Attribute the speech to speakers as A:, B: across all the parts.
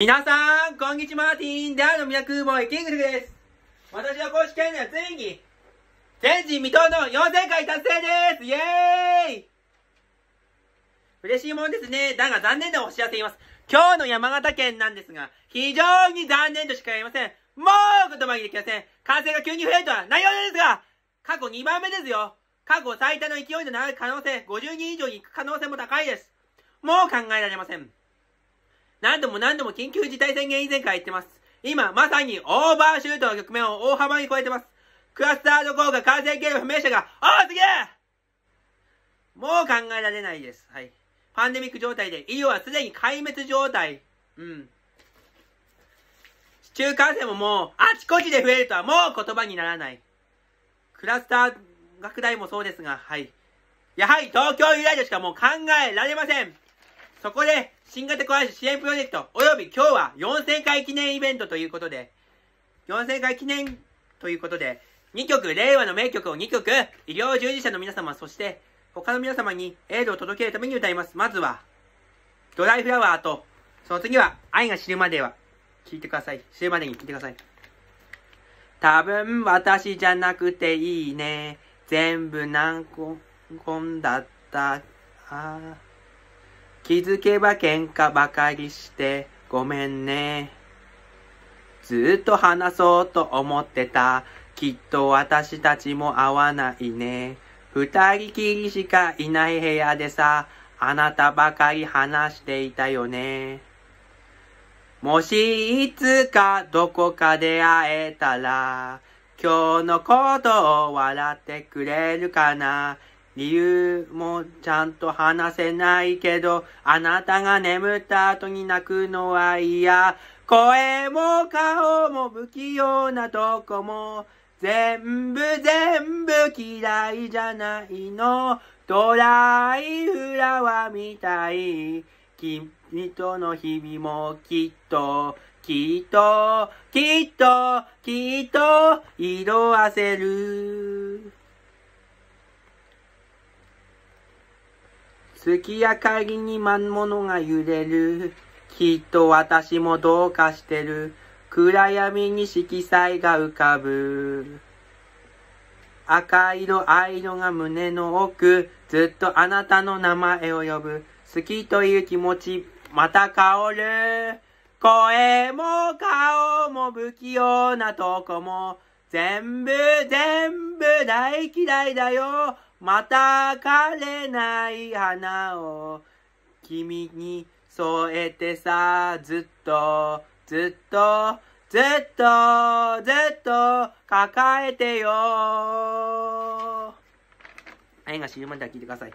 A: 皆さん、こんにちは、ティーンダーのミラクーボーイ、キングルです。私は公式チャはついに、天人未到の4000回達成ですイェーイ嬉しいもんですね。だが残念なお知らせ言います。今日の山形県なんですが、非常に残念としか言えません。もう言葉にできません。感染が急に増えるとは内容ようですが、過去2番目ですよ。過去最多の勢いで長い可能性、50人以上に行く可能性も高いです。もう考えられません。何度も何度も緊急事態宣言以前から言ってます。今、まさにオーバーシュートの局面を大幅に超えてます。クラスタード効果感染経路不明者が多すぎるもう考えられないです。はい。パンデミック状態で、医療はすでに壊滅状態。うん。市中感染ももう、あちこちで増えるとはもう言葉にならない。クラスター拡大もそうですが、はい。やはり東京以来でしかもう考えられません。そこで、新型コア支援プロジェクト、および今日は4000回記念イベントということで、4000回記念ということで、2曲、令和の名曲を2曲、医療従事者の皆様、そして、他の皆様にエールを届けるために歌います。まずは、ドライフラワーと、その次は、愛が知るまでは、聴いてください。知るまでに聴いてください。多分、私じゃなくていいね。全部何個、こんだった。あ。気づけば喧嘩ばかりしてごめんね。ずっと話そうと思ってた。きっと私たちも会わないね。二人きりしかいない部屋でさ、あなたばかり話していたよね。もしいつかどこかで会えたら、今日のことを笑ってくれるかな。理由もちゃんと話せないけど、あなたが眠った後に泣くのは嫌。声も顔も不器用なとこも、全部全部嫌いじゃないの。ドライフラワーみたい。君との日々もきっと、きっと、きっと、きっと、色あせる。月明かりに魔物が揺れる。きっと私もどうかしてる。暗闇に色彩が浮かぶ。赤色藍色が胸の奥。ずっとあなたの名前を呼ぶ。好きという気持ち、また香る。声も顔も不器用なとこも、全部全部大嫌いだよ。また枯れない花を君に添えてさ、ずっと、ずっと、ずっと、ずっと抱えてよ。愛が死ぬまでは聞いてください。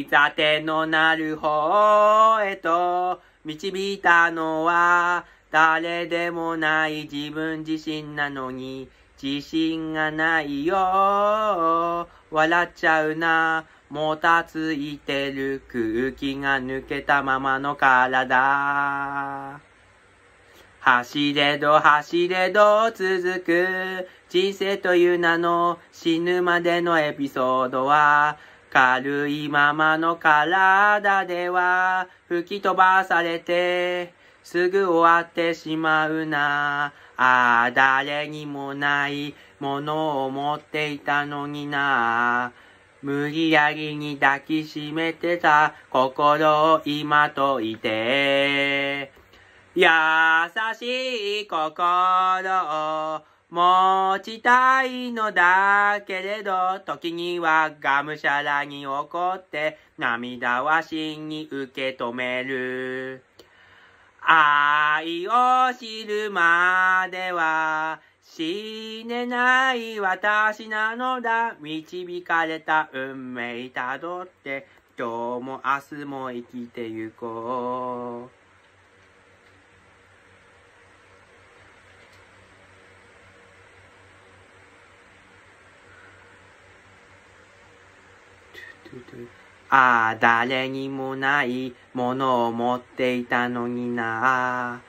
A: いざてのなる方へと導いたのは誰でもない自分自身なのに自信がないよ。笑っちゃうな。もたついてる空気が抜けたままの体。走れど走れど続く人生という名の死ぬまでのエピソードは軽いままの体では吹き飛ばされてすぐ終わってしまうな。ああ、誰にもないものを持っていたのにな。無理やりに抱きしめてた心を今解いて。優しい心を持ちたいのだけれど、時にはがむしゃらに怒って、涙は真に受け止める。愛を知るまでは死ねない私なのだ。導かれた運命たどって、今日も明日も生きてゆこう。トゥトゥああ、誰にもないものを持っていたのにな。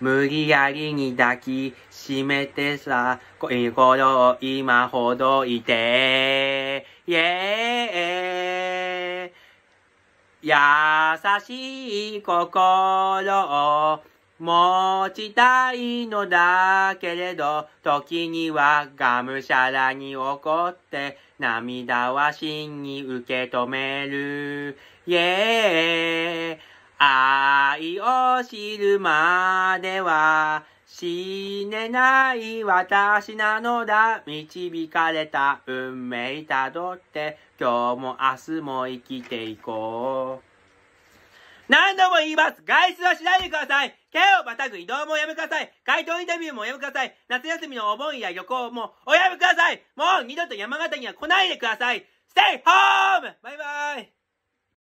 A: 無理やりに抱きしめてさ、心を今ほどいて。イェーイ優しい心を持ちたいのだけれど、時にはがむしゃらに怒って、涙は真に受け止める。イェー愛を知るまでは、死ねない私なのだ。導かれた運命たどって、今日も明日も生きていこう。何度も言います外出はしないでください手をまたぐ移動もおやめください。街頭インタビューもおやめください。夏休みのお盆や旅行もおやめください。もう二度と山形には来ないでください。Stay home! バイバイ